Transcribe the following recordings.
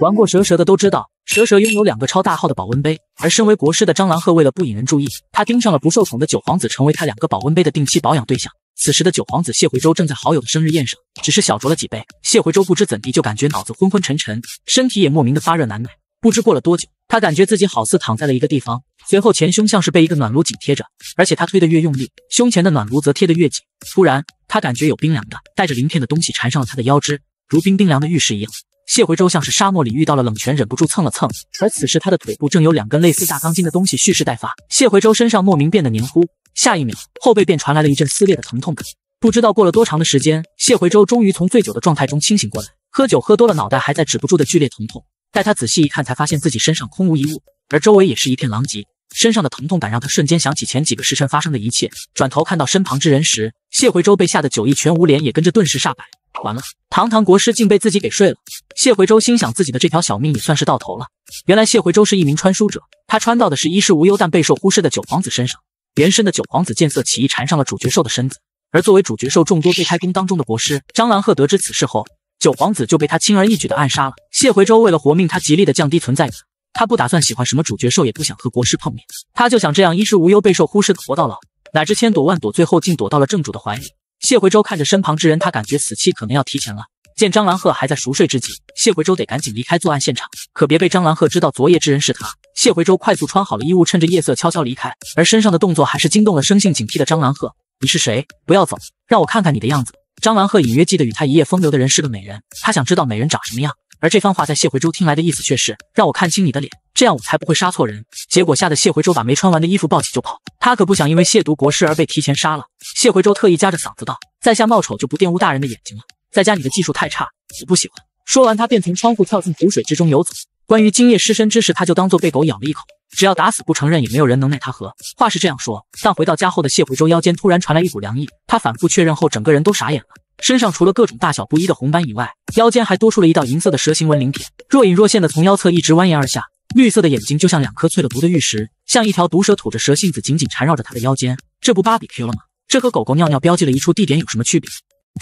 玩过蛇蛇的都知道，蛇蛇拥有两个超大号的保温杯。而身为国师的张兰鹤，为了不引人注意，他盯上了不受宠的九皇子，成为他两个保温杯的定期保养对象。此时的九皇子谢回舟正在好友的生日宴上，只是小酌了几杯。谢回舟不知怎地就感觉脑子昏昏沉沉，身体也莫名的发热难耐。不知过了多久，他感觉自己好似躺在了一个地方，随后前胸像是被一个暖炉紧贴着，而且他推的越用力，胸前的暖炉则贴的越紧。突然，他感觉有冰凉的、带着鳞片的东西缠上了他的腰肢，如冰冰凉的玉石一样。谢回舟像是沙漠里遇到了冷泉，忍不住蹭了蹭。而此时他的腿部正有两根类似大钢筋的东西蓄势待发。谢回舟身上莫名变得黏糊，下一秒后背便传来了一阵撕裂的疼痛感。不知道过了多长的时间，谢回舟终于从醉酒的状态中清醒过来。喝酒喝多了，脑袋还在止不住的剧烈疼痛。待他仔细一看，才发现自己身上空无一物，而周围也是一片狼藉。身上的疼痛感让他瞬间想起前几个时辰发生的一切。转头看到身旁之人时，谢回舟被吓得酒意全无，脸也跟着顿时煞白。完了，堂堂国师竟被自己给睡了。谢回州心想，自己的这条小命也算是到头了。原来谢回州是一名穿书者，他穿到的是衣食无忧但备受忽视的九皇子身上。原身的九皇子见色起意，缠上了主角兽的身子。而作为主角兽众多被开弓当中的国师张兰鹤得知此事后，九皇子就被他轻而易举的暗杀了。谢回州为了活命，他极力的降低存在感。他不打算喜欢什么主角兽，也不想和国师碰面，他就想这样衣食无忧、备受忽视的活到老。哪知千躲万躲，最后竟躲到了正主的怀里。谢回舟看着身旁之人，他感觉死期可能要提前了。见张兰鹤还在熟睡之际，谢回舟得赶紧离开作案现场，可别被张兰鹤知道昨夜之人是他。谢回舟快速穿好了衣物，趁着夜色悄悄离开，而身上的动作还是惊动了生性警惕的张兰鹤。你是谁？不要走，让我看看你的样子。张兰鹤隐约记得与他一夜风流的人是个美人，他想知道美人长什么样。而这番话在谢回洲听来的意思却是让我看清你的脸，这样我才不会杀错人。结果吓得谢回洲把没穿完的衣服抱起就跑，他可不想因为亵渎国师而被提前杀了。谢回洲特意夹着嗓子道：“在下冒丑，就不玷污大人的眼睛了。再加你的技术太差，我不喜欢。”说完，他便从窗户跳进湖水之中游走。关于今夜失身之事，他就当做被狗咬了一口，只要打死不承认，也没有人能奈他何。话是这样说，但回到家后的谢回洲腰间突然传来一股凉意，他反复确认后，整个人都傻眼了。身上除了各种大小不一的红斑以外，腰间还多出了一道银色的蛇形纹鳞片，若隐若现的从腰侧一直蜿蜒而下。绿色的眼睛就像两颗淬了毒的玉石，像一条毒蛇吐着蛇信子，紧紧缠绕着他的腰间。这不芭比 Q 了吗？这和狗狗尿尿标记了一处地点有什么区别？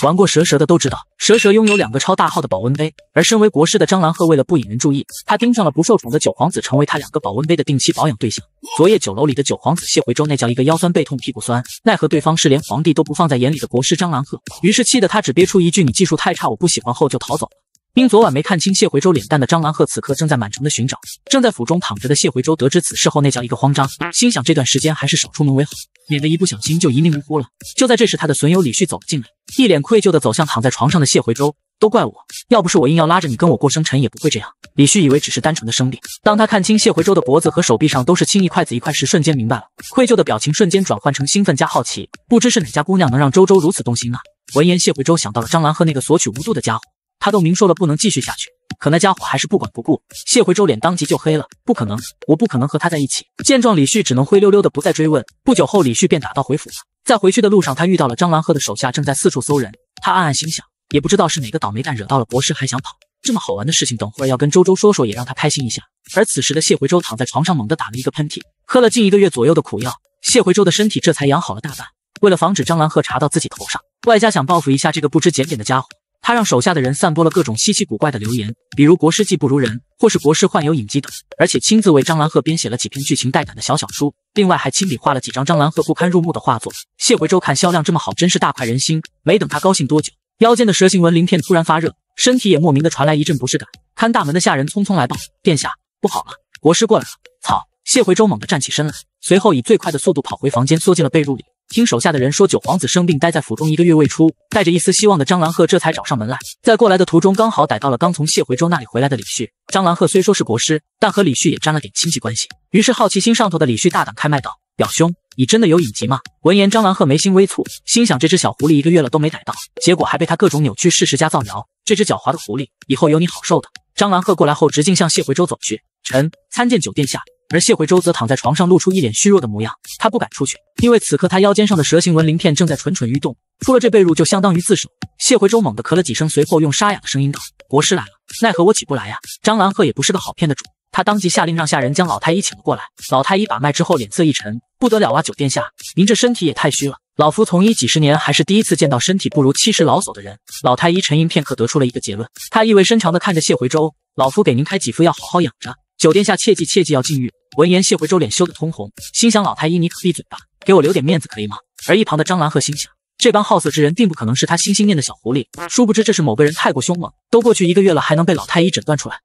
玩过蛇蛇的都知道，蛇蛇拥有两个超大号的保温杯。而身为国师的张兰鹤，为了不引人注意，他盯上了不受宠的九皇子，成为他两个保温杯的定期保养对象。昨夜酒楼里的九皇子谢回州，那叫一个腰酸背痛、屁股酸，奈何对方是连皇帝都不放在眼里的国师张兰鹤，于是气得他只憋出一句“你技术太差，我不喜欢”，后就逃走了。因昨晚没看清谢回舟脸蛋的张兰鹤，此刻正在满城的寻找。正在府中躺着的谢回舟得知此事后，那叫一个慌张，心想这段时间还是少出门为好，免得一不小心就一命呜呼了。就在这时，他的损友李旭走了进来，一脸愧疚的走向躺在床上的谢回舟。都怪我，要不是我硬要拉着你跟我过生辰，也不会这样。”李旭以为只是单纯的生病，当他看清谢回州的脖子和手臂上都是青一块紫一块时，瞬间明白了，愧疚的表情瞬间转换成兴奋加好奇，不知是哪家姑娘能让周周如此动心啊？闻言，谢回舟想到了张兰鹤那个索取无度的家伙。他都明说了不能继续下去，可那家伙还是不管不顾。谢回周脸当即就黑了，不可能，我不可能和他在一起。见状，李旭只能灰溜溜的不再追问。不久后，李旭便打道回府了。在回去的路上，他遇到了张兰鹤的手下，正在四处搜人。他暗暗心想，也不知道是哪个倒霉蛋惹到了博士，还想跑。这么好玩的事情，等会儿要跟周周说说，也让他开心一下。而此时的谢回周躺在床上，猛地打了一个喷嚏。喝了近一个月左右的苦药，谢回周的身体这才养好了大半。为了防止张兰鹤查到自己头上，外加想报复一下这个不知检点的家伙。他让手下的人散播了各种稀奇古怪的流言，比如国师技不如人，或是国师患有隐疾等。而且亲自为张兰鹤编写了几篇剧情带感的小小书，另外还亲笔画了几张张兰鹤不堪入目的画作。谢回舟看销量这么好，真是大快人心。没等他高兴多久，腰间的蛇形纹鳞片突然发热，身体也莫名的传来一阵不适感。看大门的下人匆匆来报：“殿下不好了，国师过来了！”操！谢回舟猛地站起身来，随后以最快的速度跑回房间，缩进了被褥里。听手下的人说，九皇子生病，待在府中一个月未出。带着一丝希望的张兰鹤这才找上门来。在过来的途中，刚好逮到了刚从谢回州那里回来的李旭。张兰鹤虽说是国师，但和李旭也沾了点亲戚关系。于是好奇心上头的李旭大胆开麦道：“表兄，你真的有隐疾吗？”闻言，张兰鹤眉心微蹙，心想这只小狐狸一个月了都没逮到，结果还被他各种扭曲事实加造谣。这只狡猾的狐狸，以后有你好受的。张兰鹤过来后，直径向谢回州走去。臣参见九殿下。而谢回州则躺在床上，露出一脸虚弱的模样。他不敢出去，因为此刻他腰间上的蛇形纹鳞片正在蠢蠢欲动。出了这被褥就相当于自首。谢回州猛地咳了几声，随后用沙哑的声音道：“国师来了，奈何我起不来呀？”张兰鹤也不是个好骗的主，他当即下令让下人将老太医请了过来。老太医把脉之后，脸色一沉：“不得了啊，九殿下，您这身体也太虚了。老夫从医几十年，还是第一次见到身体不如七十老叟的人。”老太医沉吟片刻，得出了一个结论。他意味深长地看着谢回州：“老夫给您开几副药，好好养着。”酒店下切记切记要禁欲。闻言，谢回洲脸羞得通红，心想老太医你可闭嘴吧，给我留点面子可以吗？而一旁的张兰鹤心想，这帮好色之人定不可能是他心心念的小狐狸，殊不知这是某个人太过凶猛，都过去一个月了还能被老太医诊断出来，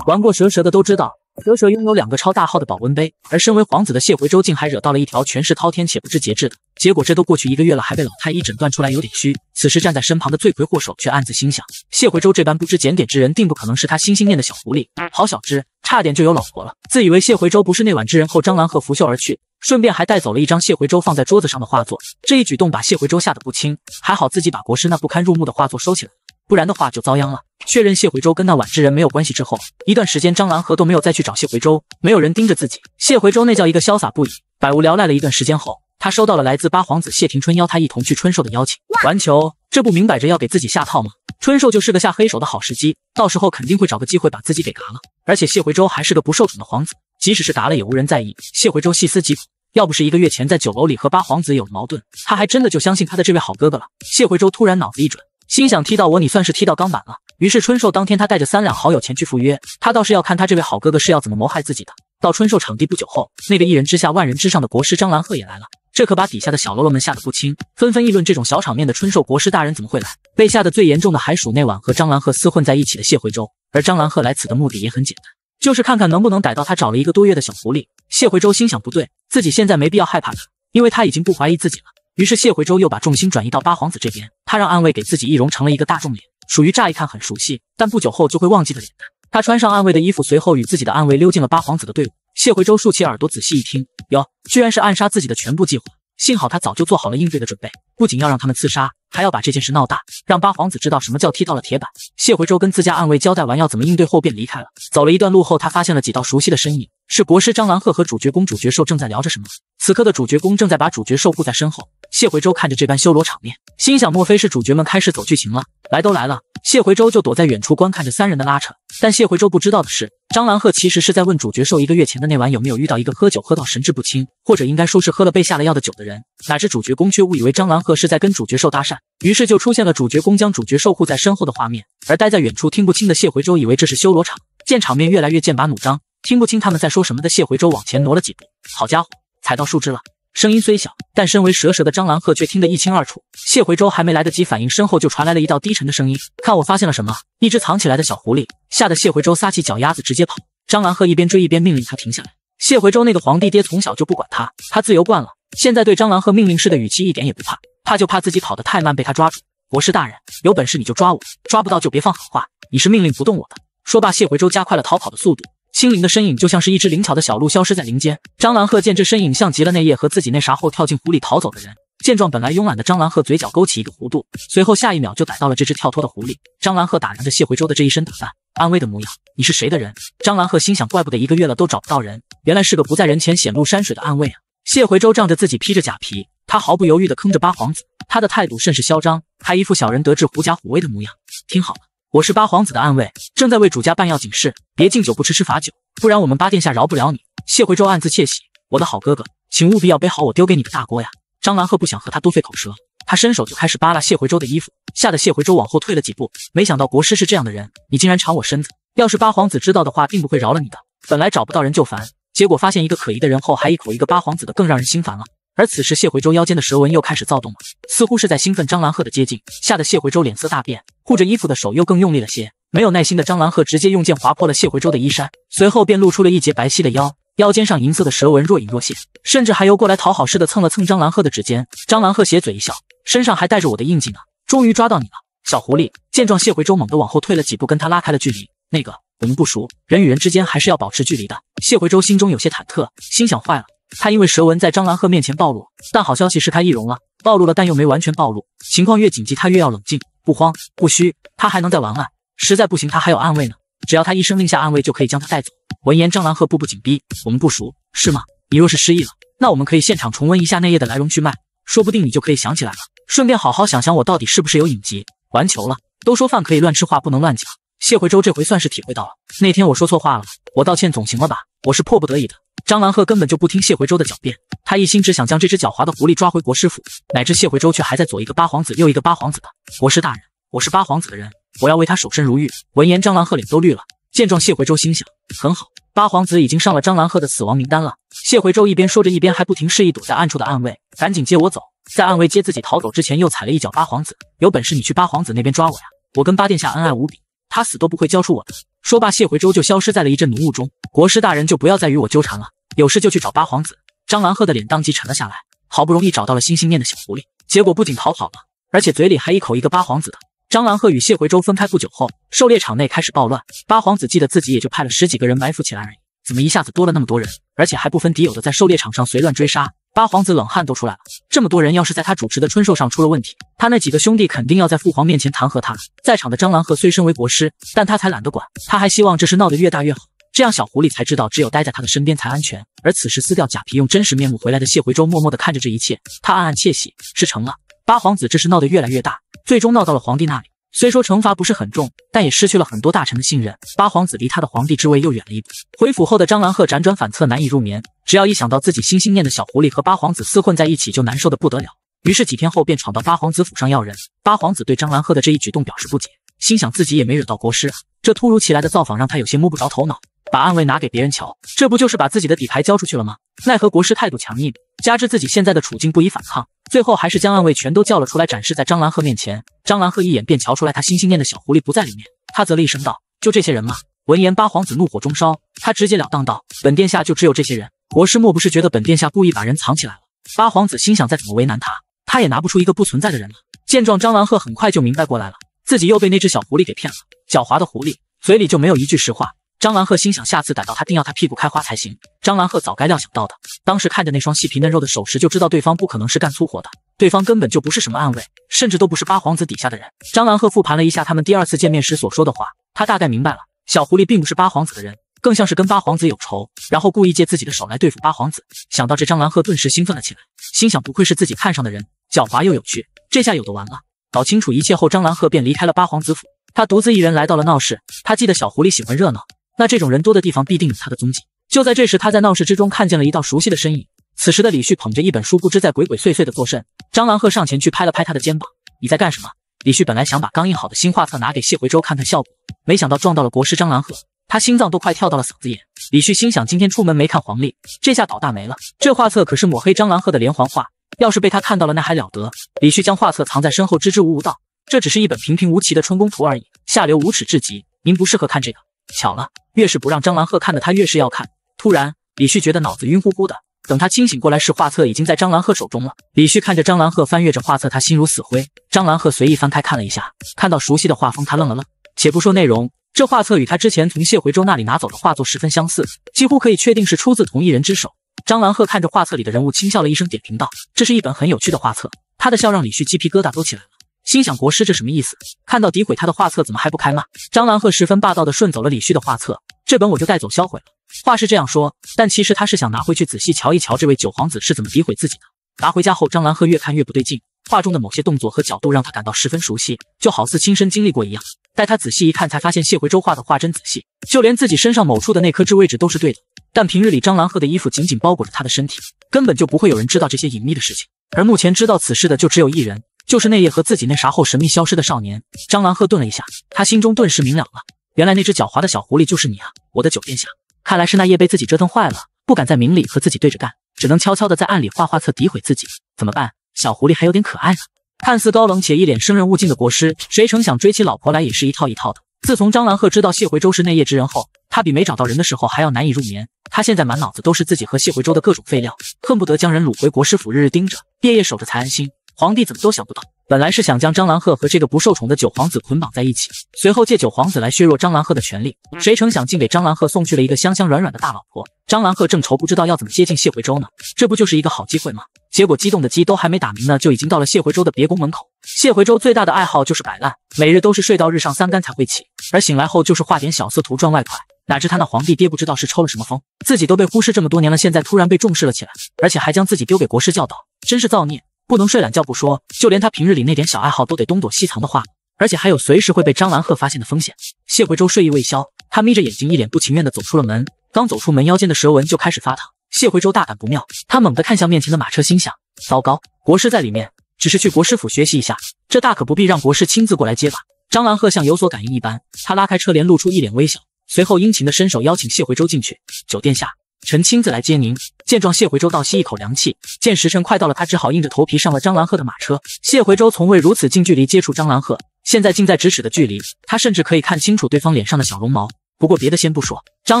玩过蛇蛇的都知道。蛇蛇拥有两个超大号的保温杯，而身为皇子的谢回舟竟还惹到了一条权势滔天且不知节制的。结果这都过去一个月了，还被老太医诊断出来有点虚。此时站在身旁的罪魁祸首却暗自心想：谢回舟这般不知检点之人，定不可能是他心心念的小狐狸。好小只，差点就有老婆了。自以为谢回州不是那晚之人后，张兰鹤拂袖而去，顺便还带走了一张谢回州放在桌子上的画作。这一举动把谢回舟吓得不轻，还好自己把国师那不堪入目的画作收起来。不然的话就遭殃了。确认谢回洲跟那晚之人没有关系之后，一段时间张兰和都没有再去找谢回州，没有人盯着自己。谢回州那叫一个潇洒不已，百无聊赖了一段时间后，他收到了来自八皇子谢霆春邀他一同去春寿的邀请。完球，这不明摆着要给自己下套吗？春寿就是个下黑手的好时机，到时候肯定会找个机会把自己给嘎了。而且谢回州还是个不受宠的皇子，即使是嘎了，也无人在意。谢回州细思极恐，要不是一个月前在酒楼里和八皇子有了矛盾，他还真的就相信他的这位好哥哥了。谢回州突然脑子一转。心想踢到我，你算是踢到钢板了。于是春寿当天，他带着三两好友前去赴约。他倒是要看他这位好哥哥是要怎么谋害自己的。到春寿场地不久后，那个一人之下万人之上的国师张兰鹤也来了。这可把底下的小喽啰们吓得不轻，纷纷议论这种小场面的春寿国师大人怎么会来。被吓得最严重的还属那晚和张兰鹤厮混在一起的谢回舟，而张兰鹤来此的目的也很简单，就是看看能不能逮到他找了一个多月的小狐狸。谢回州心想，不对，自己现在没必要害怕他，因为他已经不怀疑自己了。于是谢回州又把重心转移到八皇子这边，他让暗卫给自己易容成了一个大众脸，属于乍一看很熟悉，但不久后就会忘记的脸蛋。他穿上暗卫的衣服，随后与自己的暗卫溜进了八皇子的队伍。谢回州竖起耳朵仔细一听，哟，居然是暗杀自己的全部计划！幸好他早就做好了应对的准备，不仅要让他们刺杀，还要把这件事闹大，让八皇子知道什么叫踢到了铁板。谢回舟跟自家暗卫交代完要怎么应对后便离开了。走了一段路后，他发现了几道熟悉的身影。是国师张兰鹤和主角公主角兽正在聊着什么。此刻的主角公正在把主角兽护在身后。谢回舟看着这般修罗场面，心想：莫非是主角们开始走剧情了？来都来了，谢回舟就躲在远处观看着三人的拉扯。但谢回舟不知道的是，张兰鹤其实是在问主角兽一个月前的那晚有没有遇到一个喝酒喝到神志不清，或者应该说是喝了被下了药的酒的人。哪知主角公却误以为张兰鹤是在跟主角兽搭讪，于是就出现了主角公将主角兽护在身后的画面。而待在远处听不清的谢回舟以为这是修罗场，见场面越来越剑拔弩张。听不清他们在说什么的谢回舟往前挪了几步，好家伙，踩到树枝了。声音虽小，但身为蛇蛇的张兰鹤却听得一清二楚。谢回舟还没来得及反应，身后就传来了一道低沉的声音：“看我发现了什么？一只藏起来的小狐狸。”吓得谢回舟撒起脚丫子直接跑。张兰鹤一边追一边命令他停下来。谢回舟那个皇帝爹从小就不管他，他自由惯了，现在对张兰鹤命令式的语气一点也不怕，怕就怕自己跑得太慢被他抓住。博士大人，有本事你就抓我，抓不到就别放狠话，你是命令不动我的。说罢，谢回舟加快了逃跑的速度。青灵的身影就像是一只灵巧的小鹿，消失在林间。张兰鹤见这身影，像极了那夜和自己那啥后跳进湖里逃走的人。见状，本来慵懒的张兰鹤嘴角勾起一个弧度，随后下一秒就逮到了这只跳脱的狐狸。张兰鹤打量着谢回舟的这一身打扮，安慰的模样，你是谁的人？张兰鹤心想，怪不得一个月了都找不到人，原来是个不在人前显露山水的暗卫啊。谢回舟仗着自己披着假皮，他毫不犹豫地坑着八皇子，他的态度甚是嚣张，还一副小人得志、狐假虎威的模样。听好了。我是八皇子的暗卫，正在为主家办要紧事，别敬酒不吃吃罚酒，不然我们八殿下饶不了你。谢回州暗自窃喜，我的好哥哥，请务必要背好我丢给你的大锅呀！张兰鹤不想和他多费口舌，他伸手就开始扒拉谢回州的衣服，吓得谢回州往后退了几步。没想到国师是这样的人，你竟然缠我身子，要是八皇子知道的话，并不会饶了你的。本来找不到人就烦，结果发现一个可疑的人后，还一口一个八皇子的，更让人心烦了。而此时，谢回舟腰间的蛇纹又开始躁动了，似乎是在兴奋张兰鹤的接近，吓得谢回舟脸色大变，护着衣服的手又更用力了些。没有耐心的张兰鹤直接用剑划破了谢回舟的衣衫，随后便露出了一截白皙的腰，腰间上银色的蛇纹若隐若现，甚至还游过来讨好似的蹭了蹭张兰鹤的指尖。张兰鹤斜嘴一笑，身上还带着我的印记呢，终于抓到你了，小狐狸。见状，谢回舟猛地往后退了几步，跟他拉开了距离。那个，我们不熟，人与人之间还是要保持距离的。谢回舟心中有些忐忑，心想坏了。他因为蛇纹在张兰鹤面前暴露，但好消息是他易容了，暴露了，但又没完全暴露。情况越紧急，他越要冷静，不慌不虚，他还能再玩玩。实在不行，他还有暗卫呢，只要他一声令下，暗卫就可以将他带走。闻言，张兰鹤步步紧逼：“我们不熟是吗？你若是失忆了，那我们可以现场重温一下那夜的来龙去脉，说不定你就可以想起来了。顺便好好想想，我到底是不是有隐疾？玩球了，都说饭可以乱吃，话不能乱讲。谢回州这回算是体会到了，那天我说错话了，我道歉总行了吧？”我是迫不得已的。张兰鹤根本就不听谢回舟的狡辩，他一心只想将这只狡猾的狐狸抓回国师府，乃至谢回州却还在左一个八皇子，右一个八皇子的。国师大人，我是八皇子的人，我要为他守身如玉。闻言，张兰鹤脸都绿了。见状，谢回州心想，很好，八皇子已经上了张兰鹤的死亡名单了。谢回州一边说着，一边还不停示意躲在暗处的暗卫赶紧接我走。在暗卫接自己逃走之前，又踩了一脚八皇子。有本事你去八皇子那边抓我呀！我跟八殿下恩爱无比。他死都不会交出我的。说罢，谢回州就消失在了一阵浓雾中。国师大人就不要再与我纠缠了，有事就去找八皇子。张兰鹤的脸当即沉了下来。好不容易找到了心心念的小狐狸，结果不仅逃跑了，而且嘴里还一口一个八皇子的。张兰鹤与谢回州分开不久后，狩猎场内开始暴乱。八皇子记得自己也就派了十几个人埋伏起来而已，怎么一下子多了那么多人，而且还不分敌友的在狩猎场上随乱追杀？八皇子冷汗都出来了，这么多人要是在他主持的春寿上出了问题，他那几个兄弟肯定要在父皇面前弹劾他在场的张兰鹤虽身为国师，但他才懒得管，他还希望这事闹得越大越好，这样小狐狸才知道只有待在他的身边才安全。而此时撕掉假皮用真实面目回来的谢回舟，默默地看着这一切，他暗暗窃喜，事成了。八皇子这是闹得越来越大，最终闹到了皇帝那里。虽说惩罚不是很重，但也失去了很多大臣的信任。八皇子离他的皇帝之位又远了一步。回府后的张兰鹤辗转反侧，难以入眠。只要一想到自己心心念的小狐狸和八皇子厮混在一起，就难受的不得了。于是几天后便闯到八皇子府上要人。八皇子对张兰鹤的这一举动表示不解，心想自己也没惹到国师，这突如其来的造访让他有些摸不着头脑。把暗卫拿给别人瞧，这不就是把自己的底牌交出去了吗？奈何国师态度强硬，加之自己现在的处境不宜反抗，最后还是将暗卫全都叫了出来，展示在张兰鹤面前。张兰鹤一眼便瞧出来，他心心念的小狐狸不在里面。他啧了一声道：“就这些人吗？”闻言，八皇子怒火中烧，他直截了当道：“本殿下就只有这些人。国师莫不是觉得本殿下故意把人藏起来了？”八皇子心想，再怎么为难他，他也拿不出一个不存在的人了。见状，张兰鹤很快就明白过来了，自己又被那只小狐狸给骗了。狡猾的狐狸嘴里就没有一句实话。张兰鹤心想，下次逮到他，定要他屁股开花才行。张兰鹤早该料想到的，当时看着那双细皮嫩肉的手时，就知道对方不可能是干粗活的，对方根本就不是什么暗卫，甚至都不是八皇子底下的人。张兰鹤复盘了一下他们第二次见面时所说的话，他大概明白了，小狐狸并不是八皇子的人，更像是跟八皇子有仇，然后故意借自己的手来对付八皇子。想到这张兰鹤顿时兴奋了起来，心想不愧是自己看上的人，狡猾又有趣，这下有的玩了。搞清楚一切后，张兰鹤便离开了八皇子府，他独自一人来到了闹市。他记得小狐狸喜欢热闹。那这种人多的地方必定有他的踪迹。就在这时，他在闹市之中看见了一道熟悉的身影。此时的李旭捧着一本书，不知在鬼鬼祟祟的做甚。张兰鹤上前去拍了拍他的肩膀：“你在干什么？”李旭本来想把刚印好的新画册拿给谢回州看看效果，没想到撞到了国师张兰鹤，他心脏都快跳到了嗓子眼。李旭心想，今天出门没看黄历，这下倒大霉了。这画册可是抹黑张兰鹤的连环画，要是被他看到了，那还了得？李旭将画册藏在身后，支支吾吾道：“这只是一本平平无奇的春宫图而已，下流无耻至极，您不适合看这个。”巧了，越是不让张兰鹤看的，他越是要看。突然，李旭觉得脑子晕乎乎的。等他清醒过来时，画册已经在张兰鹤手中了。李旭看着张兰鹤翻阅着画册，他心如死灰。张兰鹤随意翻开看了一下，看到熟悉的画风，他愣了愣。且不说内容，这画册与他之前从谢回舟那里拿走的画作十分相似，几乎可以确定是出自同一人之手。张兰鹤看着画册里的人物，轻笑了一声，点评道：“这是一本很有趣的画册。”他的笑让李旭鸡皮疙瘩都起来了。心想国师这什么意思？看到诋毁他的画册，怎么还不开骂？张兰鹤十分霸道的顺走了李旭的画册，这本我就带走销毁了。话是这样说，但其实他是想拿回去仔细瞧一瞧，这位九皇子是怎么诋毁自己的。拿回家后，张兰鹤越看越不对劲，画中的某些动作和角度让他感到十分熟悉，就好似亲身经历过一样。待他仔细一看，才发现谢回周画的画真仔细，就连自己身上某处的那颗痣位置都是对的。但平日里张兰鹤的衣服紧紧包裹着他的身体，根本就不会有人知道这些隐秘的事情。而目前知道此事的就只有一人。就是那夜和自己那啥后神秘消失的少年张兰鹤顿了一下，他心中顿时明了了，原来那只狡猾的小狐狸就是你啊，我的九殿下！看来是那夜被自己折腾坏了，不敢在明里和自己对着干，只能悄悄的在暗里画画册诋毁自己。怎么办？小狐狸还有点可爱呢，看似高冷且一脸生人勿近的国师，谁成想追起老婆来也是一套一套的。自从张兰鹤知道谢回州是那夜之人后，他比没找到人的时候还要难以入眠。他现在满脑子都是自己和谢回州的各种废料，恨不得将人掳回国师府，日日盯着，夜夜守着才安心。皇帝怎么都想不到，本来是想将张兰鹤和这个不受宠的九皇子捆绑在一起，随后借九皇子来削弱张兰鹤的权利。谁成想竟给张兰鹤送去了一个香香软软的大老婆。张兰鹤正愁不知道要怎么接近谢回州呢，这不就是一个好机会吗？结果激动的鸡都还没打鸣呢，就已经到了谢回州的别宫门口。谢回州最大的爱好就是摆烂，每日都是睡到日上三竿才会起，而醒来后就是画点小色图赚外快。哪知他那皇帝爹不知道是抽了什么风，自己都被忽视这么多年了，现在突然被重视了起来，而且还将自己丢给国师教导，真是造孽。不能睡懒觉不说，就连他平日里那点小爱好都得东躲西藏的话，而且还有随时会被张兰鹤发现的风险。谢回州睡意未消，他眯着眼睛，一脸不情愿地走出了门。刚走出门，腰间的蛇纹就开始发烫。谢回州大感不妙，他猛地看向面前的马车，心想：糟糕，国师在里面。只是去国师府学习一下，这大可不必让国师亲自过来接吧。张兰鹤像有所感应一般，他拉开车帘，露出一脸微笑，随后殷勤地伸手邀请谢回舟进去。酒店下。臣亲自来接您。见状，谢回州倒吸一口凉气。见时辰快到了，他只好硬着头皮上了张兰鹤的马车。谢回州从未如此近距离接触张兰鹤，现在近在咫尺的距离，他甚至可以看清楚对方脸上的小绒毛。不过别的先不说，张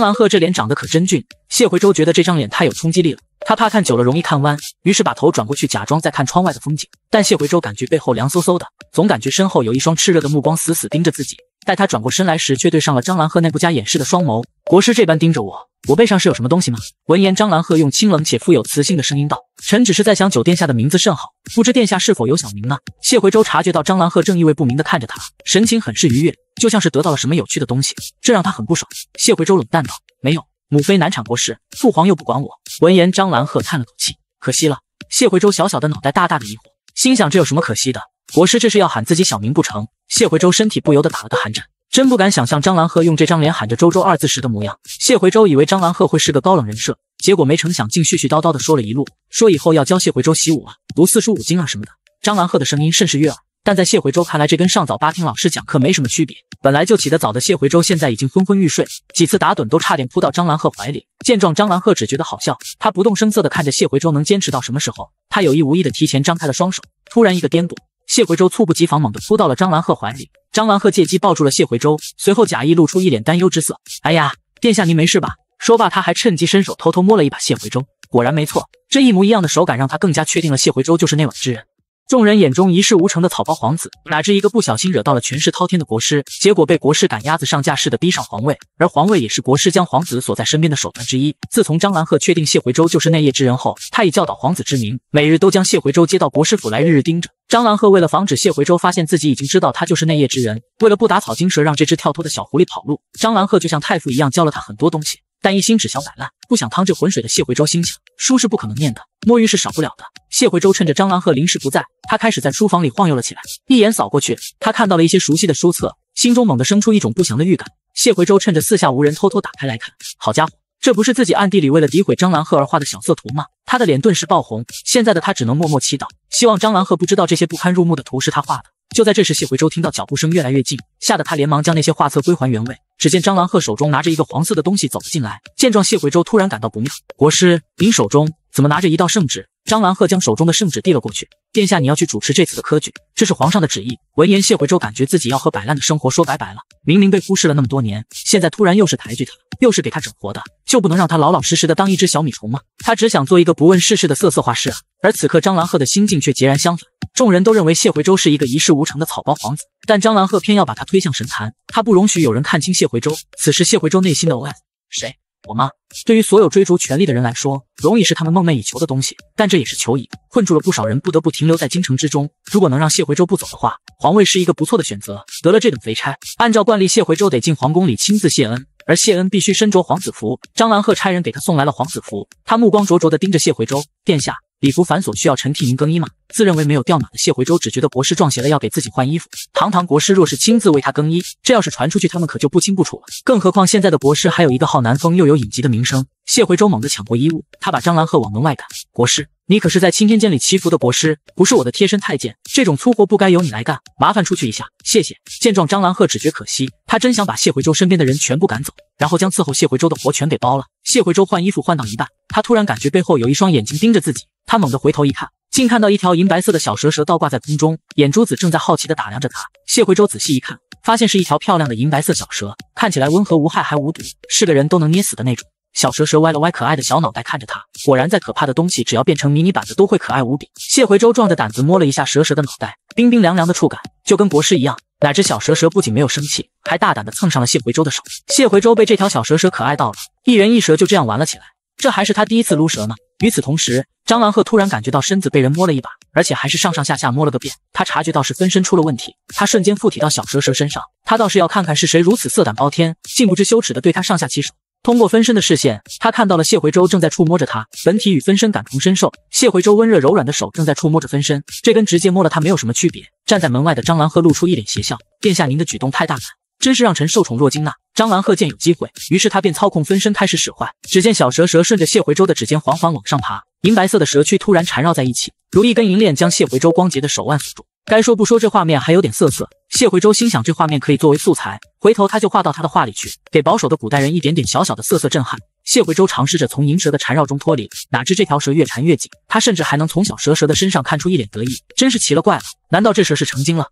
兰鹤这脸长得可真俊。谢回州觉得这张脸太有冲击力了，他怕看久了容易看弯，于是把头转过去，假装在看窗外的风景。但谢回州感觉背后凉飕飕的，总感觉身后有一双炽热的目光死死盯着自己。待他转过身来时，却对上了张兰鹤那不加掩饰的双眸。国师这般盯着我，我背上是有什么东西吗？闻言，张兰鹤用清冷且富有磁性的声音道：“臣只是在想，九殿下的名字甚好，不知殿下是否有小名呢？”谢回舟察觉到张兰鹤正意味不明地看着他，神情很是愉悦，就像是得到了什么有趣的东西，这让他很不爽。谢回舟冷淡道：“没有，母妃难产，国师，父皇又不管我。”闻言，张兰鹤叹了口气：“可惜了。”谢回舟小小的脑袋大大的疑惑，心想这有什么可惜的？国师这是要喊自己小名不成？谢回舟身体不由得打了个寒颤。真不敢想象张兰鹤用这张脸喊着“周周”二字时的模样。谢回周以为张兰鹤会是个高冷人设，结果没成想，竟絮絮叨叨的说了一路，说以后要教谢回周习武啊，读四书五经啊什么的。张兰鹤的声音甚是悦耳，但在谢回周看来，这跟上早八听老师讲课没什么区别。本来就起得早的谢回周现在已经昏昏欲睡，几次打盹都差点扑到张兰鹤怀里。见状，张兰鹤只觉得好笑，他不动声色的看着谢回周能坚持到什么时候，他有意无意的提前张开了双手，突然一个颠簸。谢回州猝不及防，猛地扑到了张兰鹤怀里。张兰鹤借机抱住了谢回州，随后假意露出一脸担忧之色：“哎呀，殿下您没事吧？”说罢，他还趁机伸手偷偷摸了一把谢回州，果然没错，这一模一样的手感让他更加确定了谢回州就是那晚之人。众人眼中一事无成的草包皇子，哪知一个不小心惹到了权势滔天的国师，结果被国师赶鸭子上架似的逼上皇位。而皇位也是国师将皇子锁在身边的手段之一。自从张兰鹤确定谢回州就是内夜之人后，他以教导皇子之名，每日都将谢回州接到国师府来，日日盯着。张兰鹤为了防止谢回州发现自己已经知道他就是内夜之人，为了不打草惊蛇，让这只跳脱的小狐狸跑路，张兰鹤就像太傅一样教了他很多东西。但一心只想摆烂，不想趟这浑水的谢回州心想，书是不可能念的，摸鱼是少不了的。谢回州趁着张兰鹤临时不在，他开始在书房里晃悠了起来。一眼扫过去，他看到了一些熟悉的书册，心中猛地生出一种不祥的预感。谢回州趁着四下无人，偷偷打开来看。好家伙，这不是自己暗地里为了诋毁张兰鹤而画的小色图吗？他的脸顿时爆红。现在的他只能默默祈祷，希望张兰鹤不知道这些不堪入目的图是他画的。就在这时，谢回洲听到脚步声越来越近，吓得他连忙将那些画册归还原位。只见张兰鹤手中拿着一个黄色的东西走了进来，见状，谢回洲突然感到不妙。国师，您手中怎么拿着一道圣旨？张兰鹤将手中的圣旨递了过去。殿下，你要去主持这次的科举，这是皇上的旨意。闻言，谢回洲感觉自己要和摆烂的生活说拜拜了。明明被忽视了那么多年，现在突然又是抬举他。又是给他整活的，就不能让他老老实实的当一只小米虫吗？他只想做一个不问世事的瑟瑟画师啊。而此刻张兰鹤的心境却截然相反。众人都认为谢回舟是一个一事无成的草包皇子，但张兰鹤偏要把他推向神坛。他不容许有人看清谢回舟。此时谢回舟内心的 OS：谁我吗？对于所有追逐权力的人来说，龙椅是他们梦寐以求的东西。但这也是求椅，困住了不少人，不得不停留在京城之中。如果能让谢回州不走的话，皇位是一个不错的选择。得了这等肥差，按照惯例，谢回州得进皇宫里亲自谢恩。而谢恩必须身着皇子服，张兰鹤差人给他送来了皇子服，他目光灼灼地盯着谢回州殿下。礼服繁琐，需要臣替您更衣吗？自认为没有掉马的谢回州只觉得国师撞邪了，要给自己换衣服。堂堂国师若是亲自为他更衣，这要是传出去，他们可就不清不楚了。更何况现在的国师还有一个号南风又有隐疾的名声。谢回州猛地抢过衣物，他把张兰鹤往门外赶。国师，你可是在青天监里祈福的国师，不是我的贴身太监，这种粗活不该由你来干。麻烦出去一下，谢谢。见状，张兰鹤只觉可惜，他真想把谢回州身边的人全部赶走，然后将伺候谢回州的活全给包了。谢回州换衣服换到一半，他突然感觉背后有一双眼睛盯着自己。他猛地回头一看，竟看到一条银白色的小蛇蛇倒挂在空中，眼珠子正在好奇地打量着他。谢回舟仔细一看，发现是一条漂亮的银白色小蛇，看起来温和无害，还无毒，是个人都能捏死的那种。小蛇蛇歪了歪可爱的小脑袋看着他，果然再可怕的东西只要变成迷你版的都会可爱无比。谢回舟壮着胆子摸了一下蛇蛇的脑袋，冰冰凉凉的触感就跟国师一样。哪知小蛇蛇不仅没有生气，还大胆的蹭上了谢回舟的手。谢回舟被这条小蛇蛇可爱到了，一人一蛇就这样玩了起来。这还是他第一次撸蛇呢。与此同时，张兰鹤突然感觉到身子被人摸了一把，而且还是上上下下摸了个遍。他察觉到是分身出了问题，他瞬间附体到小蛇蛇身上。他倒是要看看是谁如此色胆包天，竟不知羞耻的对他上下其手。通过分身的视线，他看到了谢回舟正在触摸着他本体与分身感同身受。谢回舟温热柔软的手正在触摸着分身，这跟直接摸了他没有什么区别。站在门外的张兰鹤露出一脸邪笑：“殿下，您的举动太大胆。”真是让陈受宠若惊呐！张兰鹤见有机会，于是他便操控分身开始使坏。只见小蛇蛇顺着谢回舟的指尖缓缓往上爬，银白色的蛇躯突然缠绕在一起，如一根银链将谢回舟光洁的手腕锁住。该说不说，这画面还有点涩涩。谢回舟心想，这画面可以作为素材，回头他就画到他的话里去，给保守的古代人一点点小小的瑟瑟震撼。谢回舟尝试着从银蛇的缠绕中脱离，哪知这条蛇越缠越紧，他甚至还能从小蛇蛇的身上看出一脸得意，真是奇了怪了！难道这蛇是成精了？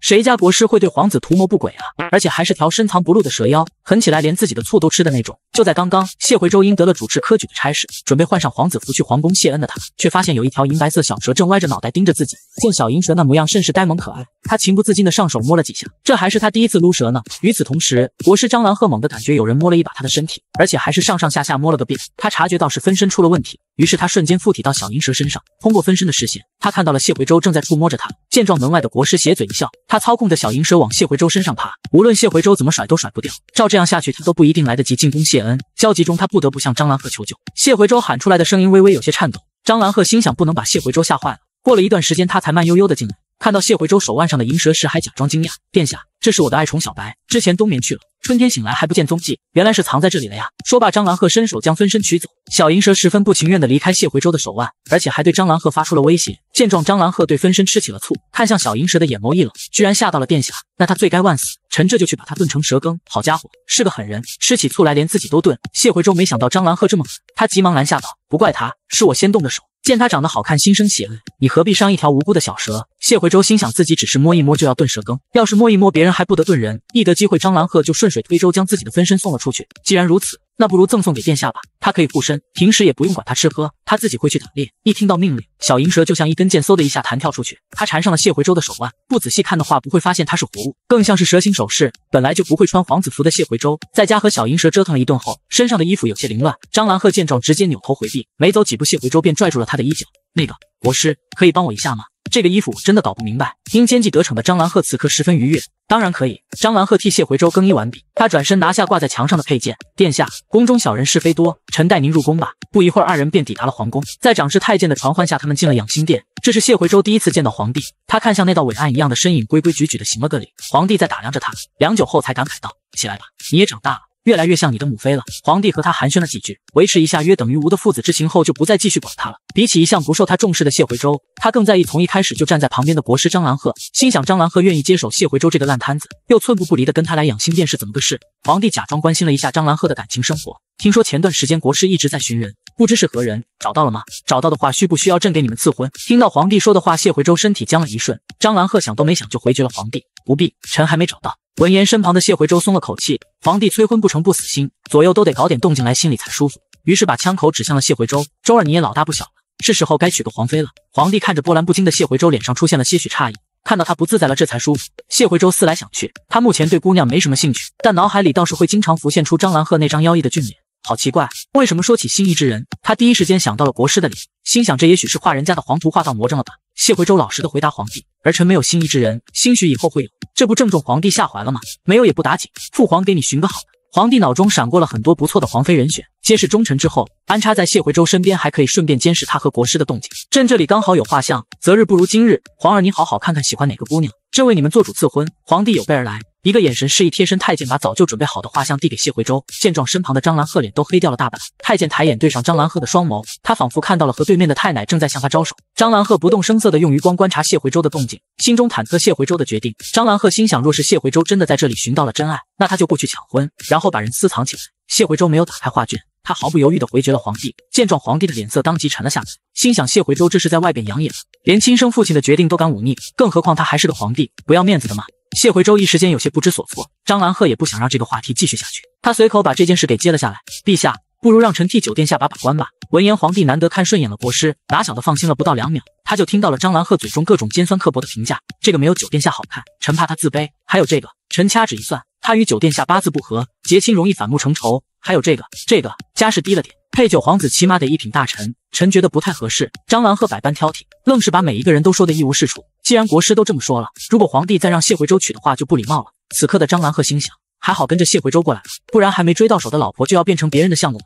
谁家国师会对皇子图谋不轨啊？而且还是条深藏不露的蛇妖，狠起来连自己的醋都吃的那种。就在刚刚，谢回周因得了主持科举的差事，准备换上皇子服去皇宫谢恩的他，却发现有一条银白色小蛇正歪着脑袋盯着自己。见小银蛇那模样甚是呆萌可爱，他情不自禁的上手摸了几下，这还是他第一次撸蛇呢。与此同时，国师张兰鹤猛地感觉有人摸了一把他的身体，而且还是上上下下摸了个遍。他察觉到是分身出了问题，于是他瞬间附体到小银蛇身上，通过分身的视线，他看到了谢回周正在触摸着他。见状，门外的国师斜嘴一笑。他操控着小银蛇往谢回舟身上爬，无论谢回舟怎么甩都甩不掉。照这样下去，他都不一定来得及进攻谢恩。焦急中，他不得不向张兰鹤求救。谢回舟喊出来的声音微微有些颤抖。张兰鹤心想，不能把谢回舟吓坏了。过了一段时间，他才慢悠悠的进来。看到谢回舟手腕上的银蛇时，还假装惊讶：“殿下，这是我的爱宠小白，之前冬眠去了，春天醒来还不见踪迹，原来是藏在这里了呀。”说罢，张兰鹤伸手将分身取走，小银蛇十分不情愿地离开谢回舟的手腕，而且还对张兰鹤发出了威胁。见状，张兰鹤对分身吃起了醋，看向小银蛇的眼眸一冷，居然吓到了殿下，那他罪该万死，臣这就去把他炖成蛇羹。好家伙，是个狠人，吃起醋来连自己都炖。谢回舟没想到张兰鹤这么狠，他急忙拦下道：“不怪他，是我先动的手。”见他长得好看，心生邪恶，你何必伤一条无辜的小蛇？谢汇州心想，自己只是摸一摸就要炖蛇羹，要是摸一摸别人还不得炖人？一得机会，张兰鹤就顺水推舟将自己的分身送了出去。既然如此。那不如赠送给殿下吧，他可以护身，平时也不用管他吃喝，他自己会去打猎。一听到命令，小银蛇就像一根箭，嗖的一下弹跳出去，它缠上了谢回舟的手腕，不仔细看的话不会发现它是活物，更像是蛇形首饰。本来就不会穿皇子服的谢回舟，在家和小银蛇折腾了一顿后，身上的衣服有些凌乱。张兰鹤见状，直接扭头回避，没走几步，谢回舟便拽住了他的衣角：“那个国师，可以帮我一下吗？”这个衣服真的搞不明白。因奸计得逞的张兰鹤此刻十分愉悦。当然可以。张兰鹤替谢回舟更衣完毕，他转身拿下挂在墙上的佩剑。殿下，宫中小人是非多，臣带您入宫吧。不一会儿，二人便抵达了皇宫。在掌事太监的传唤下，他们进了养心殿。这是谢回州第一次见到皇帝，他看向那道伟岸一样的身影，规规矩矩的行了个礼。皇帝在打量着他，良久后才感慨道：“起来吧，你也长大了。”越来越像你的母妃了。皇帝和他寒暄了几句，维持一下约等于无的父子之情后，就不再继续管他了。比起一向不受他重视的谢回舟，他更在意从一开始就站在旁边的国师张兰鹤。心想张兰鹤愿意接手谢回舟这个烂摊子，又寸步不离的跟他来养心殿，是怎么个事？皇帝假装关心了一下张兰鹤的感情生活，听说前段时间国师一直在寻人，不知是何人，找到了吗？找到的话，需不需要朕给你们赐婚？听到皇帝说的话，谢回舟身体僵了一瞬。张兰鹤想都没想就回绝了皇帝：“不必，臣还没找到。”闻言，身旁的谢回舟松了口气。皇帝催婚不成，不死心，左右都得搞点动静来，心里才舒服。于是把枪口指向了谢回舟：“周儿，你也老大不小了，是时候该娶个皇妃了。”皇帝看着波澜不惊的谢回舟，脸上出现了些许诧异。看到他不自在了，这才舒服。谢回舟思来想去，他目前对姑娘没什么兴趣，但脑海里倒是会经常浮现出张兰鹤那张妖异的俊脸。好奇怪，为什么说起心仪之人，他第一时间想到了国师的脸？心想这也许是画人家的黄图画到魔怔了吧。谢回州老实的回答皇帝：“儿臣没有心仪之人，兴许以后会有。”这不正中皇帝下怀了吗？没有也不打紧，父皇给你寻个好的。皇帝脑中闪过了很多不错的皇妃人选，皆是忠臣之后，安插在谢回州身边，还可以顺便监视他和国师的动静。朕这里刚好有画像，择日不如今日。皇儿，你好好看看，喜欢哪个姑娘？朕为你们做主赐婚。皇帝有备而来。一个眼神示意贴身太监把早就准备好的画像递给谢回州。见状，身旁的张兰鹤脸都黑掉了大半。太监抬眼对上张兰鹤的双眸，他仿佛看到了和对面的太奶正在向他招手。张兰鹤不动声色的用余光观察谢回州的动静，心中忐忑谢回州的决定。张兰鹤心想，若是谢回州真的在这里寻到了真爱，那他就过去抢婚，然后把人私藏起来。谢回州没有打开画卷，他毫不犹豫的回绝了皇帝。见状，皇帝的脸色当即沉了下来，心想谢回州这是在外边养眼，连亲生父亲的决定都敢忤逆，更何况他还是个皇帝，不要面子的吗？谢回舟一时间有些不知所措，张兰鹤也不想让这个话题继续下去，他随口把这件事给接了下来。陛下，不如让臣替九殿下把把关吧。闻言，皇帝难得看顺眼了，国师哪晓得放心了？不到两秒，他就听到了张兰鹤嘴中各种尖酸刻薄的评价。这个没有九殿下好看，臣怕他自卑。还有这个，臣掐指一算，他与九殿下八字不合，结亲容易反目成仇。还有这个，这个家世低了点，配九皇子起码得一品大臣，臣觉得不太合适。张兰鹤百般挑剔，愣是把每一个人都说得一无是处。既然国师都这么说了，如果皇帝再让谢回州娶的话，就不礼貌了。此刻的张兰鹤心想，还好跟着谢回州过来了，不然还没追到手的老婆就要变成别人的项目。